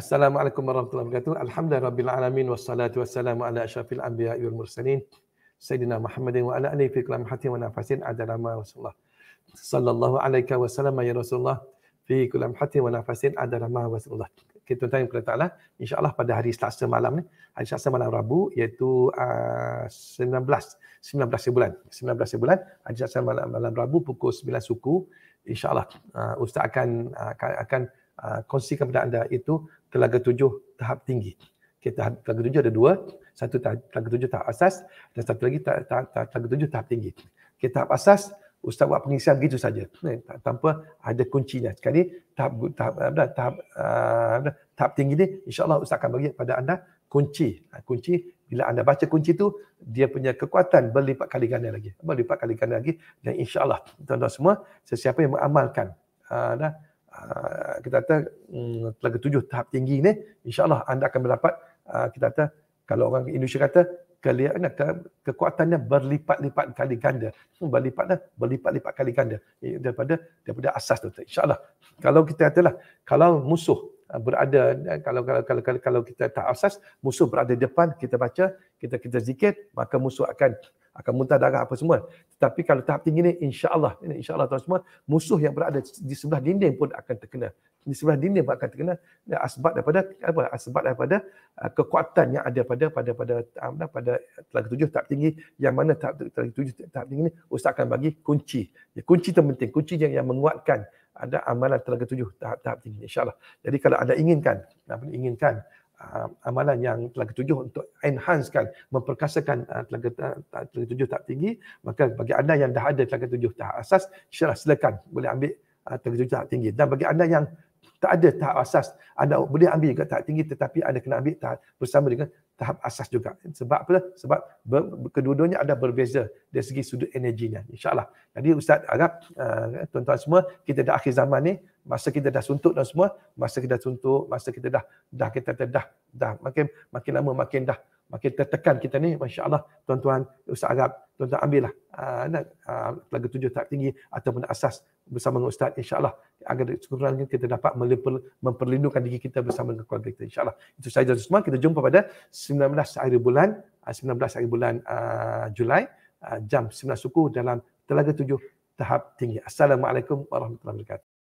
Assalamualaikum warahmatullahi wabarakatuh. Alhamdulillah rabbil alamin wassalatu wassalamu ala asyrafil anbiya wal mursalin sayyidina Muhammadin wa ala alihi fi kullam hati wa nafasin adala wasallam. Sallallahu alaihi wa sallam ya Rasulullah fi kullam hati wa nafasin adala wasallam. Kita tanya kepada Taala insyaallah pada hari Selasa malam ni, hari Selasa malam Rabu iaitu uh, 19 19 bulan. 19 bulan hari Selasa malam, malam Rabu pukul 9 suku insyaallah uh, ustaz akan uh, akan uh, kongsikan kepada anda itu telaga tujuh tahap tinggi. Okay, tahap telaga tujuh ada dua. Satu tahap, telaga tujuh tahap asas dan satu lagi tahap, tahap, tahap telaga tujuh tahap tinggi. Okay, tahap asas, Ustaz buat pengisian begitu saja. Eh, tanpa ada kuncinya. Sekali tahap tahap eh, tahap, tahap, eh, tahap, tahap, tahap tinggi ni insyaAllah Ustaz akan bagi kepada anda kunci. Ha, kunci bila anda baca kunci tu, dia punya kekuatan berlipat kali ganda lagi. Berlipat kali ganda lagi. Dan insyaAllah, tuan-tuan semua, sesiapa yang mengamalkan uh, eh, dah, Ah, kita kata telaga mm, tujuh tahap tinggi ni insyaallah anda akan mendapat ah, kita kata kalau orang Indonesia kata kelihatan ke, kekuatannya berlipat-lipat kali ganda hmm, berlipatlah berlipat-lipat kali ganda eh, daripada daripada asas tu insyaallah kalau kita katalah kalau musuh ah, berada eh, kalau kalau kalau kalau kita tak asas musuh berada depan kita baca kita kita zikir maka musuh akan akan muntah darah apa semua. Tetapi kalau tahap tinggi ni insya-Allah ini insya-Allah tuan semua musuh yang berada di sebelah dinding pun akan terkena. Di sebelah dinding pun akan terkena asbab daripada apa? Asbab daripada uh, kekuatan yang ada pada pada pada pada, pada telaga tujuh tahap tinggi yang mana tahap, telaga tujuh tahap tinggi ni ustaz akan bagi kunci. Ya, kunci terpenting, kunci yang, yang menguatkan ada amalan telaga tujuh tahap-tahap tinggi insya-Allah. Jadi kalau anda inginkan, apa inginkan uh, amalan yang telaga tujuh untuk enhancekan, memperkasakan uh, telaga, uh, telaga tujuh tahap tinggi, maka bagi anda yang dah ada telaga tujuh tahap asas, silakan boleh ambil uh, telaga tujuh tahap tinggi. Dan bagi anda yang tak ada tahap asas. Anda boleh ambil juga tahap tinggi tetapi anda kena ambil tahap bersama dengan tahap asas juga. Sebab apa? Sebab ber, kedua-duanya ada berbeza dari segi sudut energinya. InsyaAllah. Jadi Ustaz harap uh, tuan-tuan semua kita dah akhir zaman ni masa kita dah suntuk dan semua masa kita dah suntuk masa kita dah dah kita dah dah, dah makin makin lama makin dah makin tertekan kita ni Masya Allah tuan-tuan Ustaz Arab tuan-tuan ambillah uh, nak uh, ah, lagu tujuh tak tinggi ataupun asas bersama dengan Ustaz Insya Allah agar sekurang kita dapat melipur, memperlindungkan diri kita bersama dengan keluarga kita insyaAllah. Itu saya dan semua. Kita jumpa pada 19 hari bulan, 19 ah, hari bulan uh, Julai, uh, jam 9 suku dalam Telaga tujuh tahap tinggi. Assalamualaikum warahmatullahi wabarakatuh.